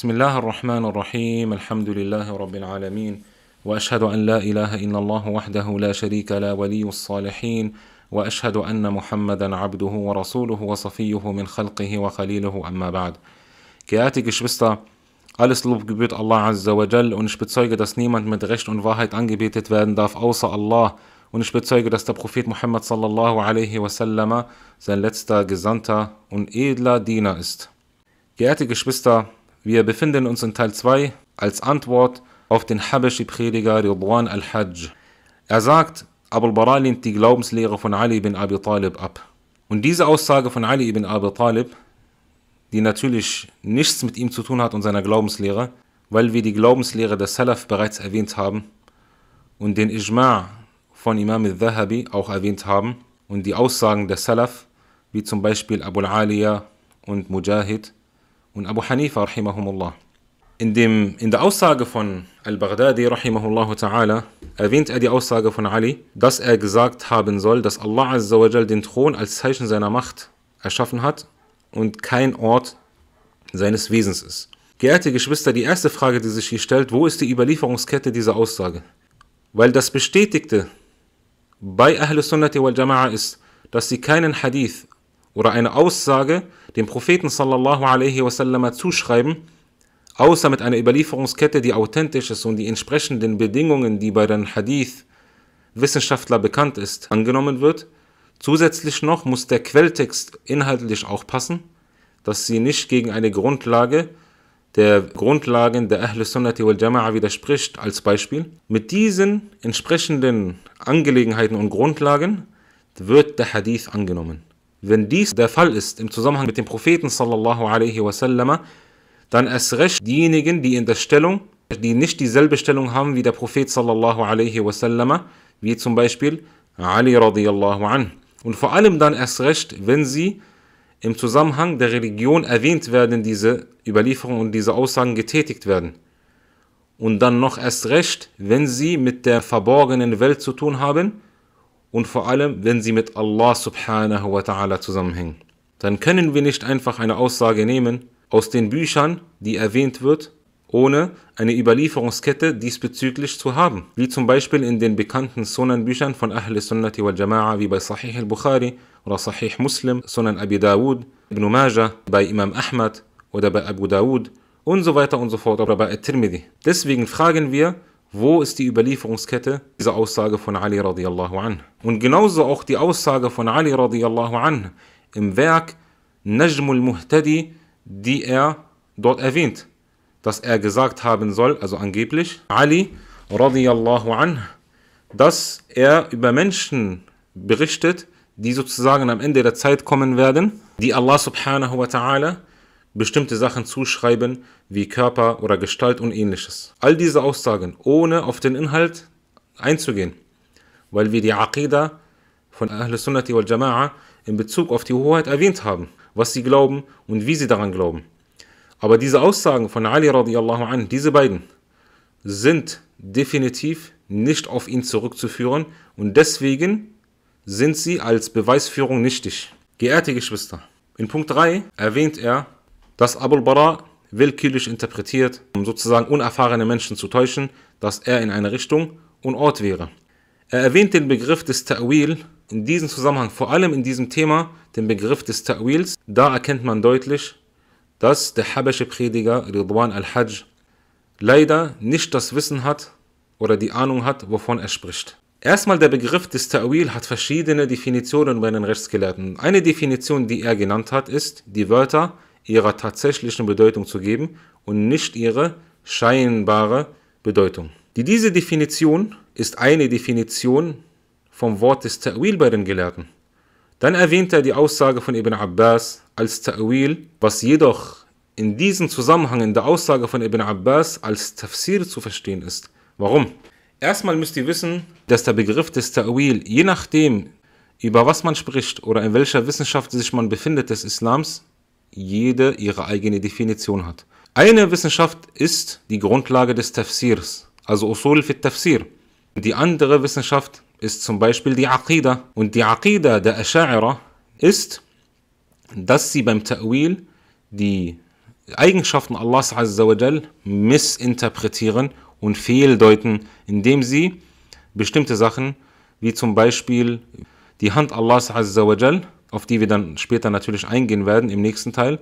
بسم الله الرحمن الرحيم الحمد لله رب العالمين واشهد ان لا اله الا الله وحده لا شريك لا ولي الصالحين واشهد ان محمدا عبده ورسوله وصفيه من خلقه وخليله اما بعد كياتي كشبستا alles Lob gebührt Allah Azza wa Jal und ich bezeuge, dass niemand mit Recht und Wahrheit angebetet werden darf außer Allah und ich bezeuge, dass der Prophet Muhammad sallallahu alaihi wasallam sein letzter Gesandter und edler Diener ist. Geehrte Geschwister, Wir befinden uns in Teil 2 als Antwort auf den Habashi-Prediger Ridwan al-Hajj. Er sagt, Abul Bara lehnt die Glaubenslehre von Ali ibn Abi Talib ab. Und diese Aussage von Ali ibn Abi Talib, die natürlich nichts mit ihm zu tun hat und seiner Glaubenslehre, weil wir die Glaubenslehre der Salaf bereits erwähnt haben und den Ijma' von Imam al-Dhahabi auch erwähnt haben und die Aussagen der Salaf, wie zum Beispiel Abul Aliyah und Mujahid, und Abu Hanifa rahimahumullah. In, dem, in der Aussage von al-Baghdadi rahimahullah ta'ala erwähnt er die Aussage von Ali, dass er gesagt haben soll, dass Allah azawajal den Thron als Zeichen seiner Macht erschaffen hat und kein Ort seines Wesens ist. Geehrte Geschwister, die erste Frage, die sich hier stellt, wo ist die Überlieferungskette dieser Aussage? Weil das Bestätigte bei Ahl Sunnati wal Jama'a ist, dass sie keinen Hadith oder eine Aussage dem Propheten sallallahu alaihi wasallam zuschreiben, außer mit einer Überlieferungskette, die authentisch ist und die entsprechenden Bedingungen, die bei den Hadith-Wissenschaftler bekannt ist, angenommen wird. Zusätzlich noch muss der Quelltext inhaltlich auch passen, dass sie nicht gegen eine Grundlage der Grundlagen der Ahl Sunnati wal Jama'a widerspricht, als Beispiel. Mit diesen entsprechenden Angelegenheiten und Grundlagen wird der Hadith angenommen. Wenn dies der Fall ist im Zusammenhang mit dem Propheten sallallahu alaihi wasallam, dann erst recht diejenigen, die in der Stellung, die nicht dieselbe Stellung haben wie der Prophet sallallahu alaihi wasallam, wie zum Beispiel Ali radiallahu an. Und vor allem dann erst recht, wenn sie im Zusammenhang der Religion erwähnt werden, diese Überlieferungen und diese Aussagen getätigt werden. Und dann noch erst recht, wenn sie mit der verborgenen Welt zu tun haben, und vor allem, wenn sie mit Allah subhanahu wa ta'ala zusammenhängen. Dann können wir nicht einfach eine Aussage nehmen aus den Büchern, die erwähnt wird, ohne eine Überlieferungskette diesbezüglich zu haben. Wie zum Beispiel in den bekannten Sunan-Büchern von Ahl Sunnati wal Jama'a, wie bei Sahih al-Bukhari oder Sahih Muslim, Sunan Abi Dawud, Ibn Majah, bei Imam Ahmad oder bei Abu Dawud und so weiter und so fort oder bei At-Tirmidhi. Deswegen fragen wir, wo ist die Überlieferungskette dieser Aussage von Ali radiallahu an? Und genauso auch die Aussage von Ali radiallahu an im Werk Najmul Muhtadi, die er dort erwähnt, dass er gesagt haben soll, also angeblich, Ali radiallahu an, dass er über Menschen berichtet, die sozusagen am Ende der Zeit kommen werden, die Allah subhanahu wa ta'ala bestimmte Sachen zuschreiben, wie Körper oder Gestalt und ähnliches. All diese Aussagen, ohne auf den Inhalt einzugehen, weil wir die Aqidah von Ahl Sunnati wal Jama'a in Bezug auf die Hoheit erwähnt haben, was sie glauben und wie sie daran glauben. Aber diese Aussagen von Ali radiallahu an, diese beiden, sind definitiv nicht auf ihn zurückzuführen und deswegen sind sie als Beweisführung nichtig. Geehrte Geschwister, in Punkt 3 erwähnt er dass Abul Bara willkürlich interpretiert, um sozusagen unerfahrene Menschen zu täuschen, dass er in eine Richtung und Ort wäre. Er erwähnt den Begriff des Ta'wil in diesem Zusammenhang, vor allem in diesem Thema, den Begriff des Ta'wils. Da erkennt man deutlich, dass der habesche Prediger Ridwan al-Hajj leider nicht das Wissen hat oder die Ahnung hat, wovon er spricht. Erstmal der Begriff des Ta'wil hat verschiedene Definitionen bei den Rechtsgelehrten. Eine Definition, die er genannt hat, ist die Wörter ihrer tatsächlichen Bedeutung zu geben und nicht ihre scheinbare Bedeutung. Die, diese Definition ist eine Definition vom Wort des Ta'wil bei den Gelehrten. Dann erwähnt er die Aussage von Ibn Abbas als Ta'wil, was jedoch in diesem Zusammenhang in der Aussage von Ibn Abbas als Tafsir zu verstehen ist. Warum? Erstmal müsst ihr wissen, dass der Begriff des Ta'wil, je nachdem, über was man spricht oder in welcher Wissenschaft sich man befindet des Islams, jede ihre eigene Definition hat. Eine Wissenschaft ist die Grundlage des Tafsirs, also Usul fit Tafsir. Die andere Wissenschaft ist zum Beispiel die Aqidah. Und die Aqidah der Asha'ira ist, dass sie beim Ta'wil die Eigenschaften Allahs Azzawajal missinterpretieren und fehldeuten, indem sie bestimmte Sachen, wie zum Beispiel die Hand Allahs Azzawajal, auf die wir dann später natürlich eingehen werden im nächsten Teil,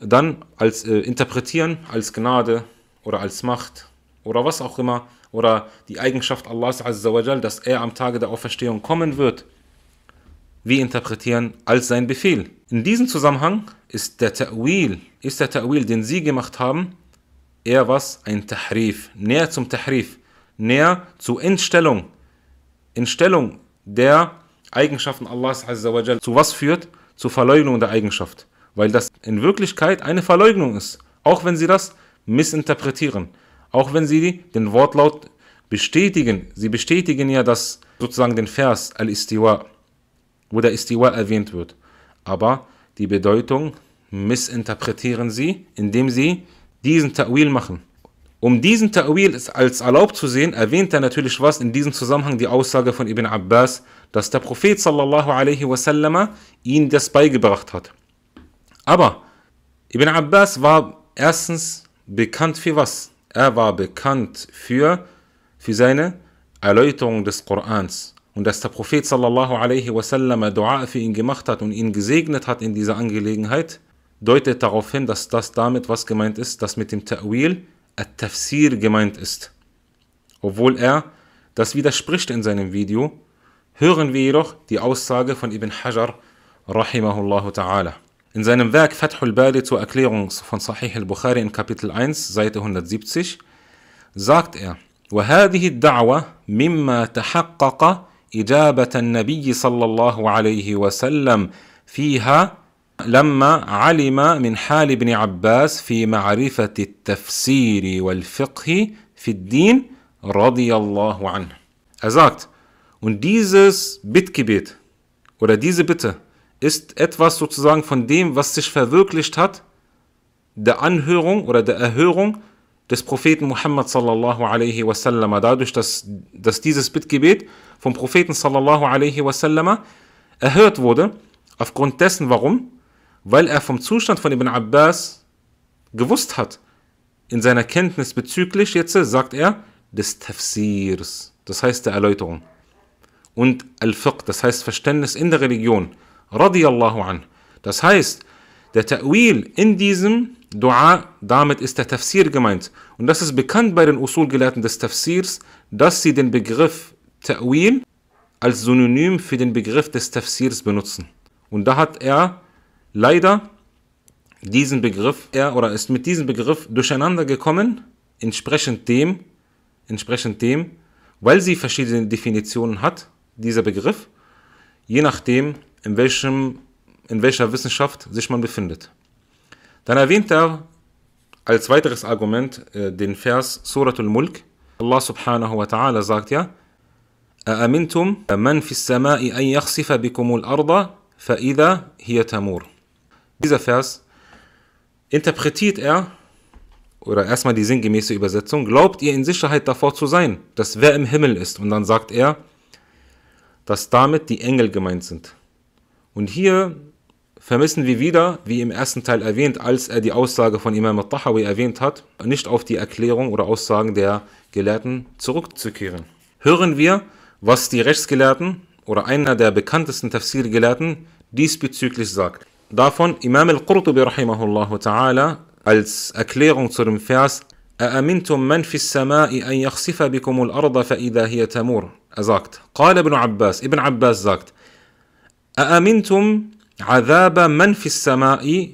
dann als äh, interpretieren, als Gnade oder als Macht oder was auch immer oder die Eigenschaft Allahs Azzawajal, dass er am Tage der Auferstehung kommen wird, wie interpretieren als sein Befehl. In diesem Zusammenhang ist der Ta'wil, ist der Ta'wil, den sie gemacht haben, eher was? Ein Tahrif, näher zum Tahrif, näher zur Entstellung, Entstellung der Eigenschaften Allahs Azzawajal zu was führt? Zur Verleugnung der Eigenschaft. Weil das in Wirklichkeit eine Verleugnung ist. Auch wenn sie das missinterpretieren. Auch wenn sie den Wortlaut bestätigen. Sie bestätigen ja das sozusagen den Vers Al-Istiwa, wo der Istiwa erwähnt wird. Aber die Bedeutung missinterpretieren sie, indem sie diesen Ta'wil machen. Um diesen Ta'wil als erlaubt zu sehen, erwähnt er natürlich was in diesem Zusammenhang die Aussage von Ibn Abbas, dass der Prophet sallallahu alaihi wasallam ihnen das beigebracht hat. Aber Ibn Abbas war erstens bekannt für was? Er war bekannt für, für seine Erläuterung des Korans und dass der Prophet sallallahu alaihi wasallam Dua für ihn gemacht hat und ihn gesegnet hat in dieser Angelegenheit, deutet darauf hin, dass das damit was gemeint ist, dass mit dem Ta'wil At-Tafsir gemeint ist. Obwohl er das widerspricht in seinem Video, hören wir jedoch die Aussage von Ibn Hajar, rahimahullah ta'ala. In seinem Werk Fathul Bali zur Erklärung von Sahih al-Bukhari in Kapitel 1, Seite 170, sagt er, وهذه الدعوة مما تحقق إجابة النبي صلى الله عليه وسلم فيها لما علم من حال ابن عباس في معرفة التفسير والفقه في الدين رضي الله عنه. Er sagt, Und dieses Bittgebet oder diese Bitte ist etwas sozusagen von dem, was sich verwirklicht hat, der Anhörung oder der Erhörung des Propheten Muhammad sallallahu alaihi wasallam, dadurch, dass, dass dieses Bittgebet vom Propheten sallallahu alaihi wasallam erhört wurde, aufgrund dessen, warum? Weil er vom Zustand von Ibn Abbas gewusst hat. In seiner Kenntnis bezüglich, jetzt sagt er, des Tafsirs, das heißt der Erläuterung und Al-Fiqh, das heißt Verständnis in der Religion. Radiallahu an. Das heißt, der Ta'wil in diesem Dua, damit ist der Tafsir gemeint. Und das ist bekannt bei den Usul-Gelehrten des Tafsirs, dass sie den Begriff Ta'wil als Synonym für den Begriff des Tafsirs benutzen. Und da hat er leider diesen Begriff, er oder ist mit diesem Begriff durcheinander gekommen, entsprechend dem, entsprechend dem, weil sie verschiedene Definitionen hat dieser Begriff, je nachdem, in, welchem, in welcher Wissenschaft sich man befindet. Dann erwähnt er als weiteres Argument äh, den Vers Suratul Mulk. Allah subhanahu wa ta'ala sagt ja, أأمنتم من في السماء أن يخسف بكم الأرض فإذا هي تمور. Dieser Vers interpretiert er, oder erstmal die sinngemäße Übersetzung, glaubt ihr in Sicherheit davor zu sein, dass wer im Himmel ist? Und dann sagt er, dass damit die Engel gemeint sind. Und hier vermissen wir wieder, wie im ersten Teil erwähnt, als er die Aussage von Imam al-Tahawi erwähnt hat, nicht auf die Erklärung oder Aussagen der Gelehrten zurückzukehren. Hören wir, was die Rechtsgelehrten oder einer der bekanntesten Tafsir-Gelehrten diesbezüglich sagt. Davon Imam al-Qurtubi rahimahullah ta'ala als Erklärung zu dem Vers أأمنتم من في السماء أن يخسف بكم الأرض فإذا هي تمور أزاكت قال ابن عباس ابن عباس زاكت أأمنتم عذاب من في السماء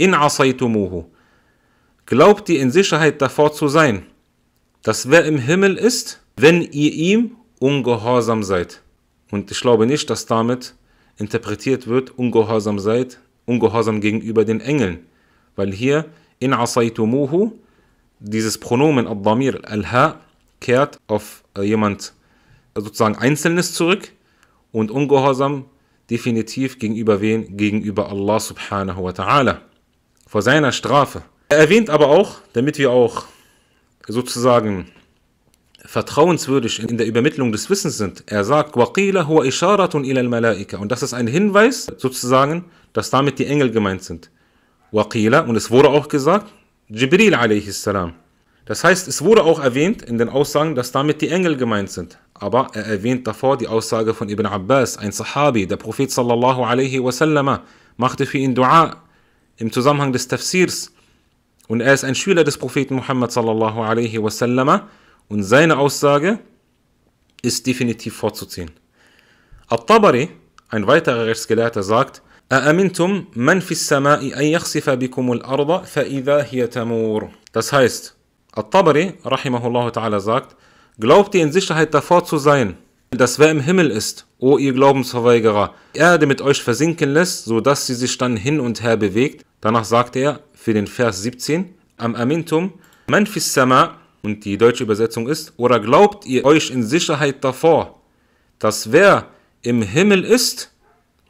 إن عصيتموه Glaubt ihr in Sicherheit davor zu sein, dass wer im Himmel ist, wenn ihr ihm ungehorsam seid? Und ich glaube nicht, dass damit interpretiert wird, ungehorsam seid, ungehorsam gegenüber den Engeln. Weil hier, in asaitumuhu, dieses Pronomen Ad-Damir al-Ha kehrt auf äh, jemand äh, sozusagen Einzelnes zurück und Ungehorsam definitiv gegenüber wen? Gegenüber Allah subhanahu wa ta'ala. Vor seiner Strafe. Er erwähnt aber auch, damit wir auch sozusagen vertrauenswürdig in der Übermittlung des Wissens sind. Er sagt, وَقِيلَ هُوَ إِشَارَةٌ إِلَى الْمَلَائِكَ Und das ist ein Hinweis, sozusagen, dass damit die Engel gemeint sind. وَقِيلَ Und es wurde auch gesagt, Jibril a.s. Das heißt, es wurde auch erwähnt in den Aussagen, dass damit die Engel gemeint sind. Aber er erwähnt davor die Aussage von Ibn Abbas, ein Sahabi, der Prophet sallallahu alaihi wasallam machte für ihn Dua im Zusammenhang des Tafsirs. Und er ist ein Schüler des Propheten Muhammad sallallahu alaihi wasallam und seine Aussage ist definitiv vorzuziehen. Al-Tabari, ein weiterer Rechtsgelehrter, sagt, أأمنتم من في السماء أن يخسف بكم الأرض فإذا هي تمور Das heißt, At-Tabari, rahimahullah ta'ala, sagt, glaubt ihr in Sicherheit davor zu sein, dass wer im Himmel ist, o ihr Glaubensverweigerer, Erde mit euch versinken lässt, sodass sie sich dann hin und her bewegt. Danach sagt er für den Vers 17, am Amintum, man fis sama, und die deutsche Übersetzung ist, oder glaubt ihr euch in Sicherheit davor, dass wer im Himmel ist,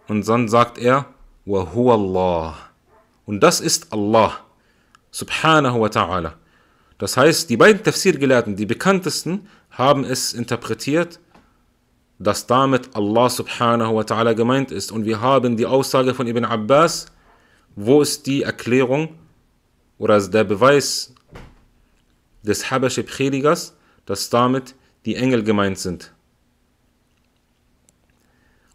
und dann sagt er, und das ist Allah. Subhanahu wa ta'ala. Das heißt, die beiden Tafsir-Gelehrten, die bekanntesten, haben es interpretiert, dass damit Allah subhanahu wa ta'ala gemeint ist. Und wir haben die Aussage von Ibn Abbas, wo ist die Erklärung oder der Beweis des Habasche Predigers, dass damit die Engel gemeint sind.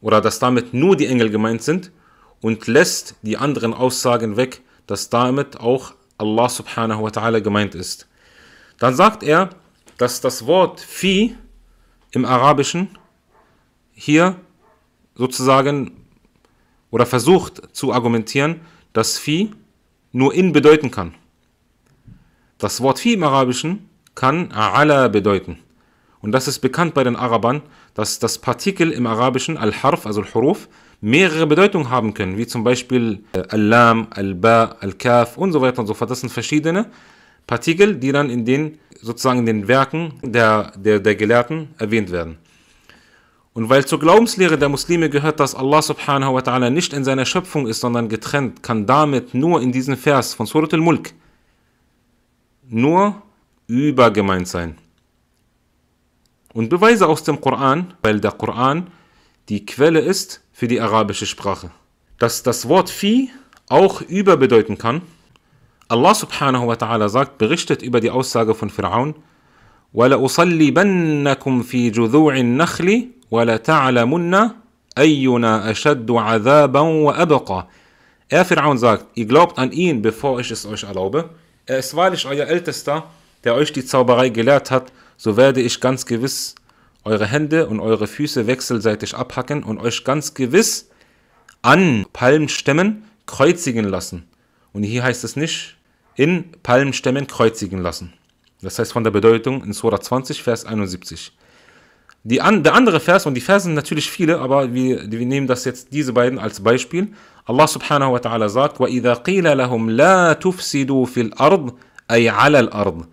Oder dass damit nur die Engel gemeint sind und lässt die anderen Aussagen weg, dass damit auch Allah subhanahu wa ta'ala gemeint ist. Dann sagt er, dass das Wort Fi im Arabischen hier sozusagen oder versucht zu argumentieren, dass Fi nur in bedeuten kann. Das Wort Fi im Arabischen kann ala bedeuten. Und das ist bekannt bei den Arabern, dass das Partikel im Arabischen Al-Harf, also Al-Huruf, mehrere Bedeutungen haben können, wie zum Beispiel äh, Al-Lam, Al-Ba, Al-Kaf und so weiter und so fort. Das sind verschiedene Partikel, die dann in den sozusagen in den Werken der, der, der Gelehrten erwähnt werden. Und weil zur Glaubenslehre der Muslime gehört, dass Allah subhanahu wa ta'ala nicht in seiner Schöpfung ist, sondern getrennt, kann damit nur in diesem Vers von Surat al-Mulk nur übergemeint sein. Und Beweise aus dem Koran, weil der Koran die Quelle ist für die arabische Sprache. Dass das Wort Vieh auch überbedeuten kann. Allah subhanahu wa ta'ala sagt, berichtet über die Aussage von Pharaon, وَلَأُصَلِّبَنَّكُمْ فِي جُذُوعِ النَّخْلِ وَلَتَعْلَمُنَّ أَيُّنَا أَشَدُّ عَذَابًا وَأَبْقَى Er, Pharaon, sagt, ihr glaubt an ihn, bevor ich es euch erlaube. Er ist wahrlich euer Ältester, der euch die Zauberei gelehrt hat, so werde ich ganz gewiss eure Hände und eure Füße wechselseitig abhacken und euch ganz gewiss an Palmstämmen kreuzigen lassen. Und hier heißt es nicht in Palmstämmen kreuzigen lassen. Das heißt von der Bedeutung in Surah 20, Vers 71. Die an, der andere Vers, und die Versen sind natürlich viele, aber wir, wir nehmen das jetzt diese beiden als Beispiel. Allah subhanahu wa ta'ala sagt, وَإِذَا قِيلَ لَهُمْ لَا تُفْسِدُوا فِي الْأَرْضِ أَيْ عَلَى الْأَرْضِ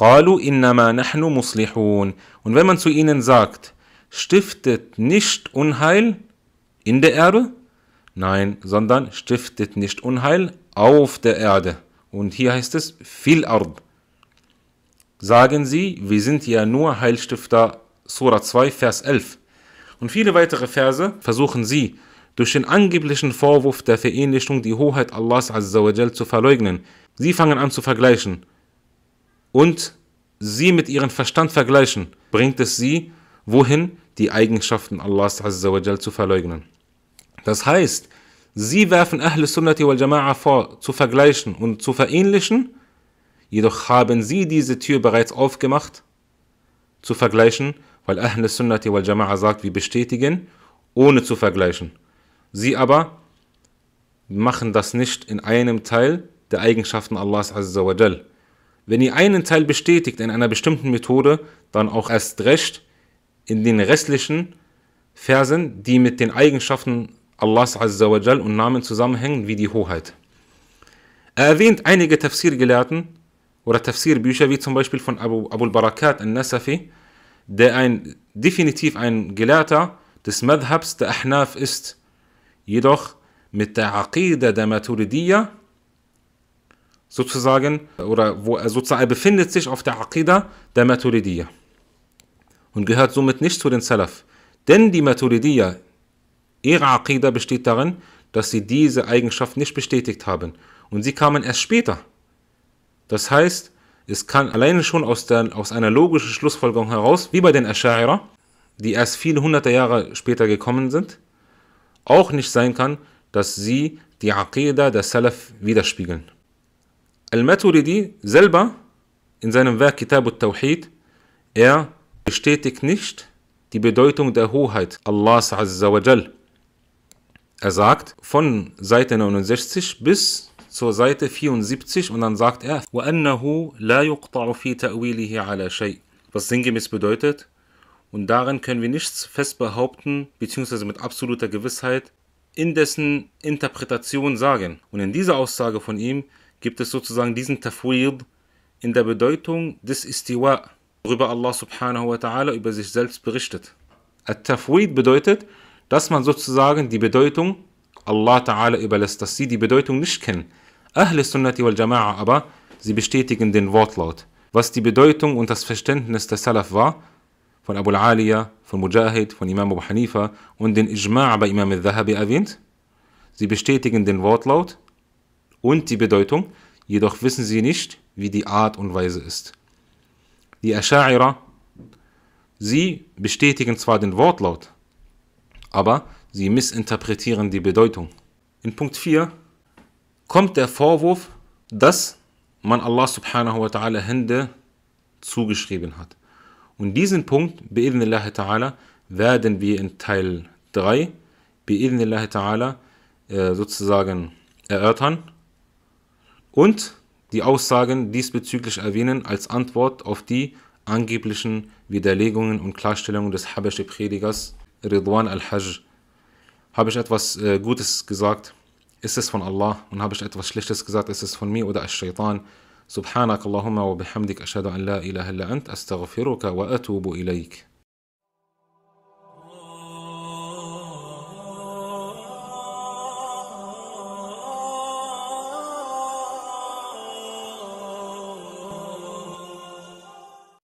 قالوا إنما نحن مصلحون und wenn man zu ihnen sagt stiftet nicht Unheil in der Erde nein sondern stiftet nicht Unheil auf der Erde und hier heißt es fil ard sagen sie wir sind ja nur Heilstifter Sura 2 Vers 11 und viele weitere Verse versuchen sie durch den angeblichen Vorwurf der Verähnlichung die Hoheit Allahs Azzawajal zu verleugnen. Sie fangen an zu vergleichen und sie mit ihrem Verstand vergleichen, bringt es sie wohin? Die Eigenschaften Allahs Azzawajal zu verleugnen. Das heißt, sie werfen Ahl Sunnati wal Jama'a vor, zu vergleichen und zu verähnlichen, jedoch haben sie diese Tür bereits aufgemacht, zu vergleichen, weil Ahl Sunnati wal Jama'a sagt, wir bestätigen, ohne zu vergleichen. Sie aber machen das nicht in einem Teil der Eigenschaften Allahs Azzawajal. Wenn ihr einen Teil bestätigt in einer bestimmten Methode, dann auch erst recht in den restlichen Versen, die mit den Eigenschaften Allahs Azzawajal und Namen zusammenhängen, wie die Hoheit. Er erwähnt einige Tafsir-Gelehrten oder Tafsir-Bücher, wie zum Beispiel von Abu, Abu barakat al-Nasafi, der ein, definitiv ein Gelehrter des Madhabs der Ahnaf ist, jedoch mit der Aqidah der Maturidiyya sozusagen, oder wo er sozusagen befindet sich auf der Aqidah der Maturidiyya und gehört somit nicht zu den Salaf. Denn die Maturidiyya, ihre Aqidah besteht darin, dass sie diese Eigenschaft nicht bestätigt haben und sie kamen erst später. Das heißt, es kann alleine schon aus, der, aus einer logischen Schlussfolgerung heraus, wie bei den Asha'ira, die erst viele hunderte Jahre später gekommen sind, auch nicht sein kann, dass sie die Aqidah der Salaf widerspiegeln. Al-Maturidi selber in seinem Werk Kitab al-Tawhid, er bestätigt nicht die Bedeutung der Hoheit Allahs Azzawajal. Er sagt von Seite 69 bis zur Seite 74 und dann sagt er, Was sinngemäß bedeutet, und darin können wir nichts fest behaupten, beziehungsweise mit absoluter Gewissheit in dessen Interpretation sagen. Und in dieser Aussage von ihm gibt es sozusagen diesen Tafwid in der Bedeutung des Istiwa, worüber Allah subhanahu wa ta'ala über sich selbst berichtet. At-Tafwid bedeutet, dass man sozusagen die Bedeutung Allah ta'ala überlässt, dass sie die Bedeutung nicht kennen. Ahle Sunnati wal Jama'a aber, sie bestätigen den Wortlaut. Was die Bedeutung und das Verständnis der Salaf war, von Abu al-Aliya, von Mujahid, von Imam Abu Hanifa und den Ijma'a bei Imam al-Dhahabi erwähnt, sie bestätigen den Wortlaut und die Bedeutung, jedoch wissen sie nicht, wie die Art und Weise ist. Die Asha'ira, sie bestätigen zwar den Wortlaut, aber sie missinterpretieren die Bedeutung. In Punkt 4 kommt der Vorwurf, dass man Allah subhanahu wa ta'ala Hände zugeschrieben hat. Und diesen Punkt, bi'idhnillah ta'ala, werden wir in Teil 3, bi'idhnillah ta'ala, äh, sozusagen erörtern und die Aussagen diesbezüglich erwähnen als Antwort auf die angeblichen Widerlegungen und Klarstellungen des Habeshi Predigers Ridwan al-Hajj. Habe ich etwas äh, Gutes gesagt? Ist es von Allah? Und habe ich etwas Schlechtes gesagt? Ist es von mir oder Ash-Shaytan? wa bihamdik ashadu an la ilaha illa إلا astaghfiruka wa atubu إليك